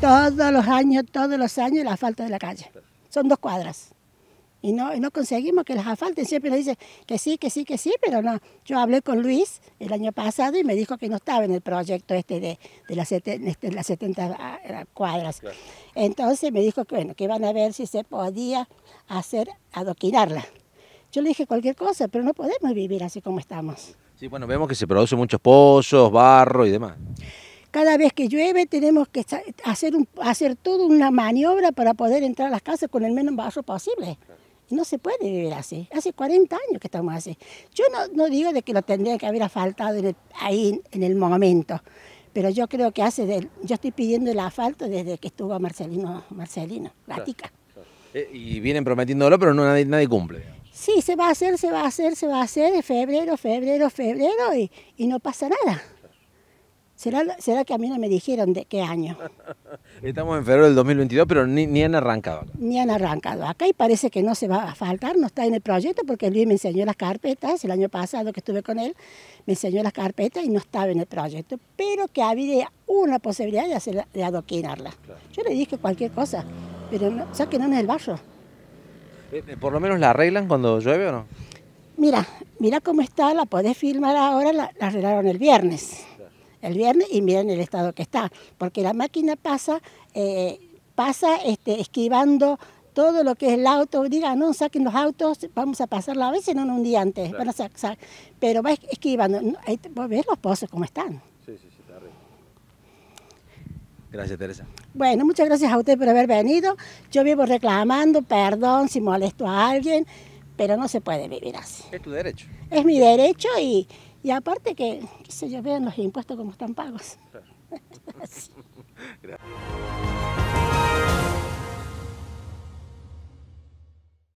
Todos los años, todos los años el asfalto de la calle. Son dos cuadras. Y no, no conseguimos que las asfalten. Siempre nos dicen que sí, que sí, que sí, pero no. Yo hablé con Luis el año pasado y me dijo que no estaba en el proyecto este de, las, 70 este, ah, eh, cuadras. Entonces me dijo que, bueno, que iban a ver si se podía hacer adoquinarla. Yo le dije cualquier cosa, pero no podemos vivir así como estamos. Sí, bueno, vemos que se producen muchos pozos, barro y demás. Cada vez que llueve tenemos que hacer, un, hacer toda una maniobra para poder entrar a las casas con el menos barro posible. No se puede vivir así. Hace 40 años que estamos así. Yo no, digo de que lo tendría que haber asfaltado ahí en el momento, pero yo creo que hace yo estoy pidiendo el asfalto desde que estuvo Marcelino, Marcelino, la tica. Eh, y vienen prometiéndolo, pero no, nadie, nadie cumple. Sí, se va a hacer, se va a hacer, se va a hacer, febrero, febrero, febrero y no pasa nada. ¿Será, que a mí no me dijeron de qué año? Estamos en febrero del 2022, pero ni, han arrancado. Ni han arrancado acá y parece que no se va a faltar, no está en el proyecto porque Luis me enseñó las carpetas, el año pasado que estuve con él, me enseñó las carpetas y no estaba en el proyecto, pero que había una posibilidad de, de adoquinarla. Yo le dije cualquier cosa, pero que no es el barrio. Eh, eh, ¿Por lo menos la arreglan cuando llueve o no? Mira, mira cómo está, la podés filmar ahora, la arreglaron el viernes el viernes y miren el estado que está, porque la máquina pasa, eh, pasa este, esquivando todo lo que es el auto, diga no, saquen los autos, vamos a pasarla a veces, no, un día antes, pero va esquivando, ves los pozos como están. Sí, sí, sí, está Gracias, Teresa. Bueno, muchas gracias a usted por haber venido. Yo vivo reclamando, perdón si molesto a alguien pero no se puede vivir así. Es tu derecho. Es mi derecho y, aparte que, se sé yo, vean los impuestos como están pagos.